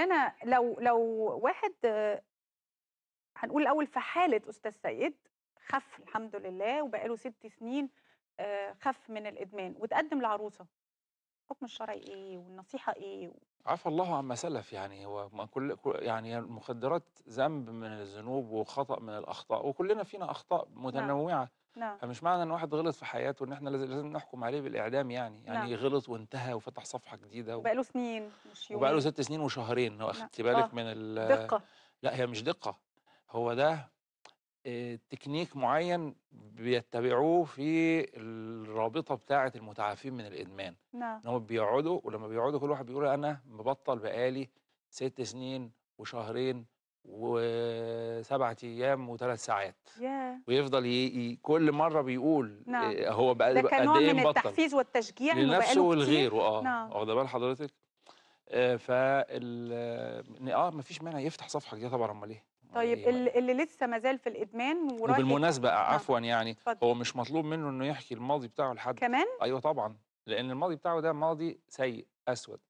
انا لو لو واحد هنقول الاول في حاله استاذ سيد خف الحمد لله وبقاله ست سنين آه، خف من الادمان وتقدم لعروسه الحكم الشرعي ايه والنصيحه ايه عفى الله عما سلف يعني هو كل يعني المخدرات ذنب من الذنوب وخطأ من الأخطاء وكلنا فينا أخطاء نعم، متنوعة نعم. نعم. فمش معنى ان واحد غلط في حياته ان احنا لازم نحكم عليه بالاعدام يعني يعني نعم. غلط وانتهى وفتح صفحه جديده و... بقاله سنين مش يوم وبقاله ست سنين وشهرين هو نعم. اخدت بالك آه. من ال... دقه لا هي مش دقه هو ده تكنيك معين بيتبعوه في الرابطه بتاعه المتعافين من الادمان نعم ان هم بيقعدوا ولما بيقعدوا كل واحد بيقول انا مبطل بقالي ست سنين وشهرين وسبعة ايام وثلاث ساعات yeah. ويفضل ي... ي... كل مره بيقول نعم. No. آه، هو بقى ده كنوع إيه من مبطل. التحفيز والتشجيع لنفسه ولغيره اه نعم. واخده بال حضرتك آه فال آه،, اه مفيش مانع يفتح صفحه جديده طبعا امال ايه طيب إيه، اللي, اللي لسه مازال في الادمان ورايح وبالمناسبه عفوا يعني فضل. هو مش مطلوب منه انه يحكي الماضي بتاعه لحد كمان ايوه طبعا لان الماضي بتاعه ده ماضي سيء اسود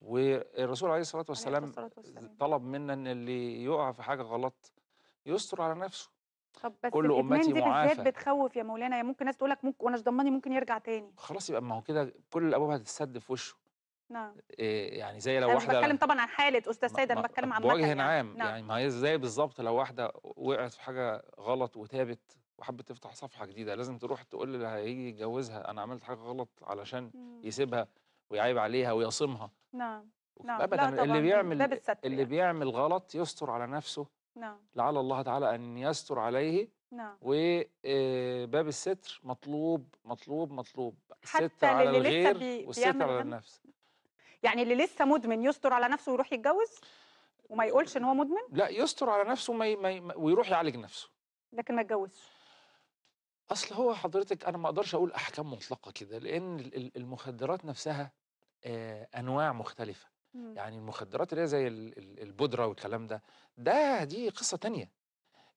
والرسول عليه الصلاه والسلام, عليه الصلاة والسلام. طلب منا ان اللي يقع في حاجه غلط يستر على نفسه طب بس كل امتي دي بالذات بتخوف يا مولانا يا يعني ممكن ناس تقول لك ممكن وانا مش ضماني ممكن يرجع تاني خلاص يبقى ما هو كده كل الابواب هتتسد في وشه نعم إيه يعني زي لو واحده انا بتكلم طبعا عن حاله استاذ سيد انا بتكلم عن بوجه يعني. عام نعم. يعني ما هي ازاي بالظبط لو واحده وقعت في حاجه غلط وتابت وحبت تفتح صفحه جديده لازم تروح تقول اللي هيجي يتجوزها انا عملت حاجه غلط علشان مم. يسيبها ويعيب عليها ويصمها نعم نعم ابدا اللي بيعمل اللي يعني. بيعمل غلط يستر على نفسه نعم لعل الله تعالى ان يستر عليه نعم وباب آه، الستر مطلوب مطلوب مطلوب حتى الستر على الغير والستر على النفس يعني اللي لسه مدمن يستر على نفسه ويروح يتجوز وما يقولش ان هو مدمن لا يستر على نفسه ما ي... ما ي... ويروح يعالج نفسه لكن ما يتجوزش اصل هو حضرتك انا ما اقدرش اقول احكام مطلقه كده لان المخدرات نفسها انواع مختلفه مم. يعني المخدرات اللي هي زي البودره والكلام ده ده دي قصه تانية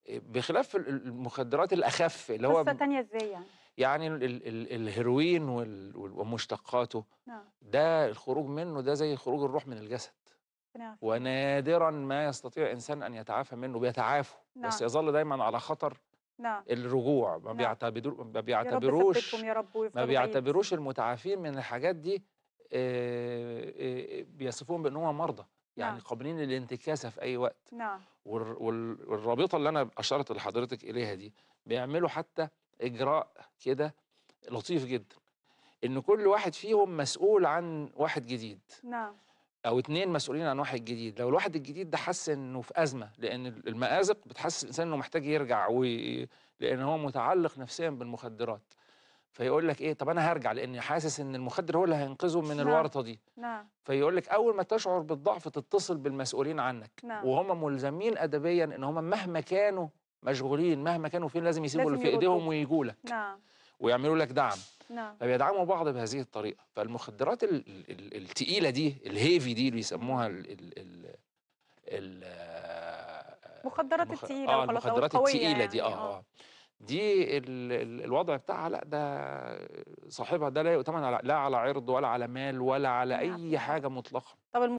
بخلاف المخدرات الاخف اللي هو قصه تانية ازاي يعني يعني ال ال الهيروين ومشتقاته نعم. ده الخروج منه ده زي خروج الروح من الجسد نعم. ونادرا ما يستطيع انسان ان يتعافى منه بيتعافوا نعم. بس يظل دايما على خطر نعم. الرجوع ما نعم. بيعتبروا ما بيعتبروش يا رب ما بيعتبروش المتعافين من الحاجات دي آه، آه، بيصفوهم بان هم مرضى يعني نعم. قابلين للانتكاسه في اي وقت نعم والرابطه اللي انا اشرت لحضرتك اليها دي بيعملوا حتى اجراء كده لطيف جدا ان كل واحد فيهم مسؤول عن واحد جديد نعم او اتنين مسؤولين عن واحد جديد لو الواحد الجديد ده حس انه في ازمه لان المآزق بتحسس الانسان انه محتاج يرجع و... لان هو متعلق نفسيا بالمخدرات فيقول لك ايه طب انا هرجع لاني حاسس ان المخدر هو اللي هينقذه من نعم. الورطه دي نعم فيقول لك اول ما تشعر بالضعف تتصل بالمسؤولين عنك نعم. وهم ملزمين ادبيا ان هم مهما كانوا مشغولين مهما كانوا فين لازم يسيبوا اللي في ايديهم ويجوا لك نعم ويعملوا لك دعم نعم فبيدعموا بعض بهذه الطريقه فالمخدرات الثقيله دي الهيفي دي اللي بيسموها ال ال ال آه، المخدرات الثقيله آه المخدرات الثقيله دي اه, آه. آه. دي الوضع بتاعها لا ده صاحبها ده لا يؤتمن على لا على عرض ولا على مال ولا على نعم. اي حاجه مطلقا طب